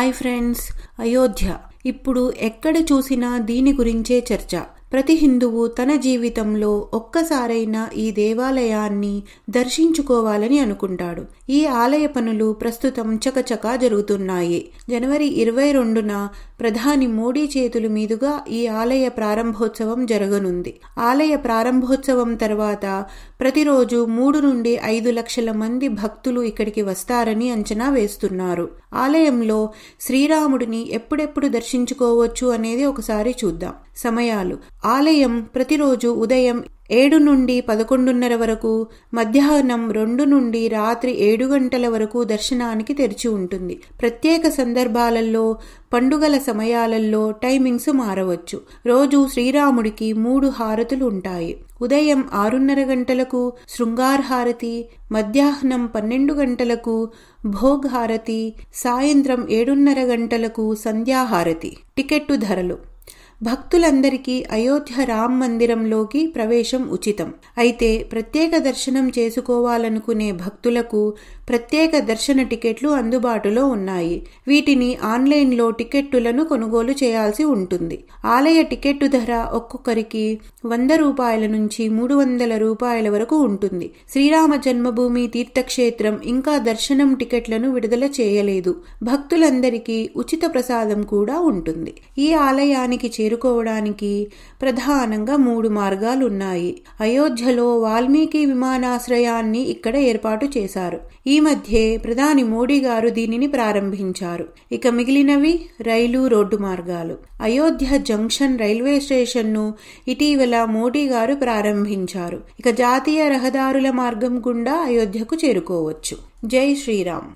hi friends Ayodhya ఇప్పుడు ఎక్కడ చూసినా దీని గురించే చర్చ ప్రతి హిందువు తన జీవితంలో ఒక్కసారైనా ఈ దేవాలయాన్ని దర్శించుకోవాలని అనుకుంటాడు ఈ ఆలయ పనులు ప్రస్తుతం చకచకా జరుగుతున్నాయి జనవరి ఇరవై రెండున ప్రధాని మోడీ చేతుల మీదుగా ఈ ఆలయ ప్రారంభోత్సవం జరగనుంది ఆలయ ప్రారంభోత్సవం తర్వాత ప్రతిరోజు మూడు నుండి ఐదు లక్షల మంది భక్తులు ఇక్కడికి వస్తారని అంచనా వేస్తున్నారు ఆలయంలో శ్రీరాముడిని ఎప్పుడెప్పుడు దర్శించుకోవచ్చు అనేది ఒకసారి చూద్దాం సమయాలు ఆలయం ప్రతిరోజు ఉదయం ఏడు నుండి పదకొండున్నర వరకు మధ్యాహ్నం రెండు నుండి రాత్రి ఏడు గంటల వరకు దర్శనానికి తెరిచి ఉంటుంది ప్రత్యేక సందర్భాలలో పండుగల సమయాలలో టైమింగ్స్ మారవచ్చు రోజు శ్రీరాముడికి మూడు హారతులు ఉంటాయి ఉదయం ఆరున్నర గంటలకు శృంగార్ హారతి మధ్యాహ్నం పన్నెండు గంటలకు భోగ్ హారతి సాయంత్రం ఏడున్నర గంటలకు సంధ్యాహారతి టికెట్టు ధరలు భక్తులందరికీ అయోధ్య రామ్ మందిరంలోకి ప్రవేశం ఉచితం అయితే ప్రత్యేక దర్శనం చేసుకోవాలనుకునే భక్తులకు ప్రత్యేక దర్శన టికెట్లు అందుబాటులో ఉన్నాయి వీటిని ఆన్లైన్లో టికెట్టులను కొనుగోలు చేయాల్సి ఉంటుంది ఆలయ టికెట్టు ధర ఒక్కొక్కరికి వంద రూపాయల నుంచి మూడు వందల రూపాయల వరకు ఉంటుంది శ్రీరామ జన్మభూమి తీర్థక్షేత్రం ఇంకా దర్శనం టికెట్లను విడుదల చేయలేదు భక్తులందరికీ ఉచిత ప్రసాదం కూడా ఉంటుంది ఈ ఆలయానికి చే చేరుకోవడానికి ప్రధానంగా మూడు మార్గాలున్నాయి అయోధ్యలో వాల్మీకి విమానాశ్రయాన్ని ఇక్కడ ఏర్పాటు చేశారు ఈ మధ్యే ప్రధాని మోడీ గారు దీనిని ప్రారంభించారు ఇక మిగిలినవి రైలు రోడ్డు మార్గాలు అయోధ్య జంక్షన్ రైల్వే స్టేషన్ను ఇటీవల మోడీ గారు ప్రారంభించారు ఇక జాతీయ రహదారుల మార్గం గుండా అయోధ్యకు చేరుకోవచ్చు జై శ్రీరామ్